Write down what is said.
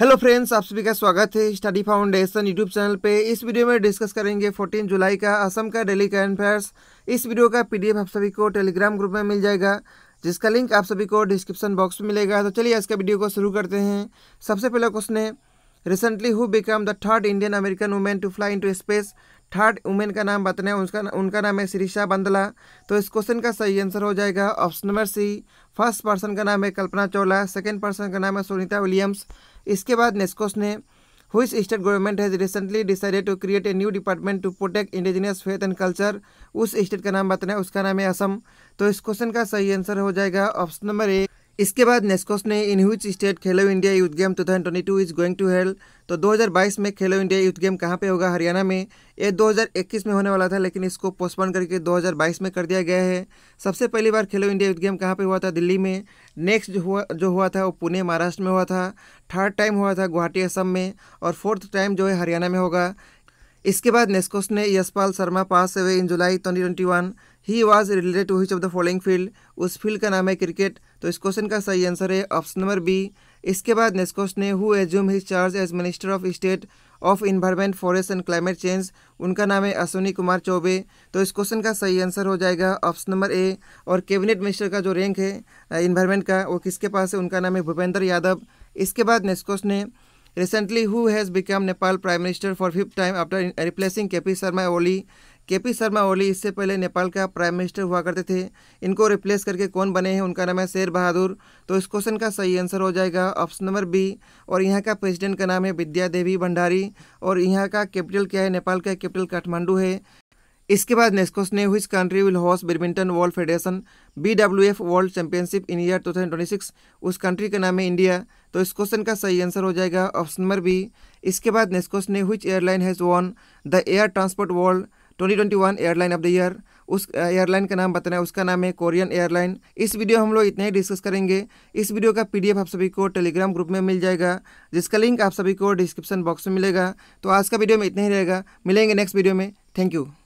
hello friends आप सभी का स्वागत है स्टडी फाउंडेशन यूट्यूब चैनल पे इस वीडियो में डिस्कस करेंगे 14 जुलाई का असम का डेली करंट अफेयर्स इस वीडियो का पीडीएफ आप सभी को टेलीग्राम ग्रुप में मिल जाएगा जिसका लिंक आप सभी को डिस्क्रिप्शन बॉक्स में मिलेगा तो चलिए आज का वीडियो को शुरू करते हैं सबसे पहला क्वेश्चन है recently who become the third Indian American women to fly into space third women का नाम बताना है उसका उनका नाम है श्रीषा बंदला तो इस क्वेश्चन का सही आंसर हो जाएगा option number C first person का नाम है कल्पना चौला सेकेंड पर्सन का नाम है सुनीता विलियम्स इसके बाद नेक्स्ट क्वेश्चन है which state government has recently decided to create a new department to protect indigenous faith and culture उस स्टेट का नाम बताना है उसका नाम है असम तो इस क्वेश्चन का सही आंसर हो जाएगा ऑप्शन नंबर ए इसके बाद नेस्कोस ने in which state Khelo India youth game two thousand twenty two is going to held तो 2022 में खेलो इंडिया यूथ गेम कहाँ पे होगा हरियाणा में ये 2021 में होने वाला था लेकिन इसको पोस्टपोन करके 2022 में कर दिया गया है सबसे पहली बार खेलो इंडिया यूथ गेम कहाँ पे हुआ था दिल्ली में नेक्स्ट जो हुआ जो हुआ था वो पुणे महाराष्ट्र में हुआ था थर्ड टाइम हुआ था गुवाहाटी असम में और फोर्थ टाइम जो है हरियाणा में होगा इसके बाद नेस्कोस ने Yashpal Sharma pass away in July twenty he was related to which of the following field उस फील्ड का नाम है क्रिकेट तो इस क्वेश्चन का सही आंसर है ऑप्शन नंबर बी इसके बाद नेक्स्ट क्वेश्चन है who assume his charge as minister of state of environment forest and climate change उनका नाम है अश्विनी कुमार चौबे तो इस क्वेश्चन का सही आंसर हो जाएगा ऑप्शन नंबर ए और कैबिनेट मिनिस्टर का जो रैंक है इन्वायरमेंट का वो किसके पास है उनका नाम है भूपेंद्र यादव इसके बाद नेक्स्ट क्वेश्चन है recently who has become Nepal prime minister for fifth time after replacing K P Sharma Oli KP Sharma Oli इससे पहले नेपाल का प्राइम मिनिस्टर हुआ करते थे इनको रिप्लेस करके कौन बने हैं उनका नाम है शेर बहादुर तो इस क्वेश्चन का सही आंसर हो जाएगा ऑप्शन नंबर बी और यहाँ का प्रेसिडेंट का नाम है विद्या देवी भंडारी और यहाँ का कैपिटल क्या है नेपाल का कैपिटल काठमांडू है इसके बाद नेक्स्ट क्वेश्चन है which country will host badminton world federation B W F world championship in year two thousand twenty six उस कंट्री का नाम है इंडिया तो इस क्वेश्चन का सही आंसर हो जाएगा ऑप्शन नंबर बी इसके बाद नेक्स्ट क्वेश्चन है which airline has won the air transport world 2021 airline of the year उस एयरलाइन का नाम बताना है उसका नाम है कोरियन एयरलाइन इस वीडियो हम लोग इतना ही डिस्कस करेंगे इस वीडियो का पीडीएफ आप सभी को टेलीग्राम ग्रुप में मिल जाएगा जिसका लिंक आप सभी को डिस्क्रिप्शन बॉक्स में मिलेगा तो आज का वीडियो में इतना ही रहेगा मिलेंगे नेक्स्ट वीडियो में थैंक यू